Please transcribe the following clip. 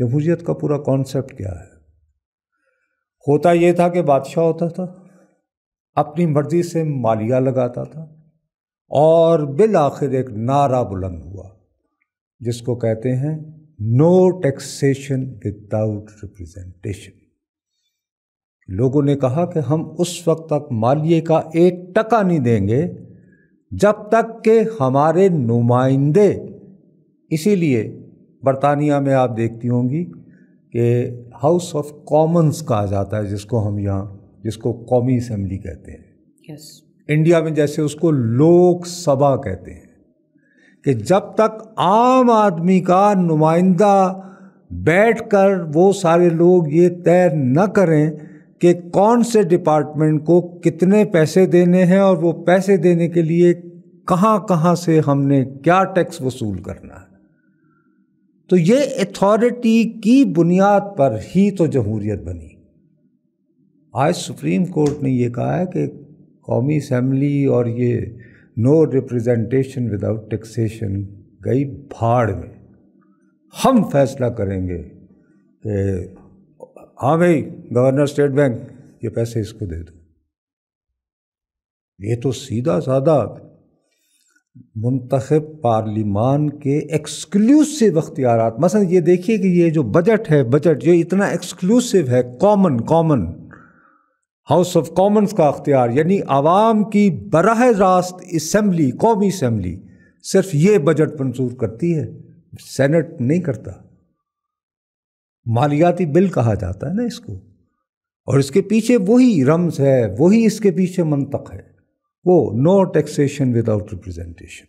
जमहूरीत का पूरा कॉन्सेप्ट क्या है होता यह था कि बादशाह होता था अपनी मर्जी से मालिया लगाता था और बिल आखिर एक नारा बुलंद हुआ जिसको कहते हैं नो टैक्सेशन विदाउट रिप्रेजेंटेशन लोगों ने कहा कि हम उस वक्त तक मालिए का एक टका नहीं देंगे जब तक के हमारे नुमाइंदे इसीलिए बरतानिया में आप देखती होंगी कि हाउस ऑफ कॉमन्स कहा जाता है जिसको हम यहाँ जिसको कौमी असम्बली कहते हैं yes. इंडिया में जैसे उसको लोकसभा कहते हैं कि जब तक आम आदमी का नुमाइंदा बैठकर वो सारे लोग ये तय न करें कि कौन से डिपार्टमेंट को कितने पैसे देने हैं और वो पैसे देने के लिए कहाँ कहाँ से हमने क्या टैक्स वसूल करना है तो ये अथॉरिटी की बुनियाद पर ही तो जमहूरियत बनी आज सुप्रीम कोर्ट ने यह कहा है कि कौमी असम्बली और ये नो रिप्रेजेंटेशन विदाउट टैक्सेशन गई भाड़ में हम फैसला करेंगे कि हाँ भाई गवर्नर स्टेट बैंक ये पैसे इसको दे दो ये तो सीधा साधा मुंतखब पार्लिमान के एक्सक्लूसिव अख्तियार मसलन ये देखिए कि ये जो बजट है बजट ये इतना एक्सक्लूसिव है common common house of commons का अख्तियार यानी आवाम की बरह रास्त इसम्बली कौमी इसम्बली सिर्फ ये बजट मंजूर करती है सेनेट नहीं करता मालियाती बिल कहा जाता है ना इसको और इसके पीछे वही रम्स है वही इसके पीछे मनतक है Oh, no taxation without representation.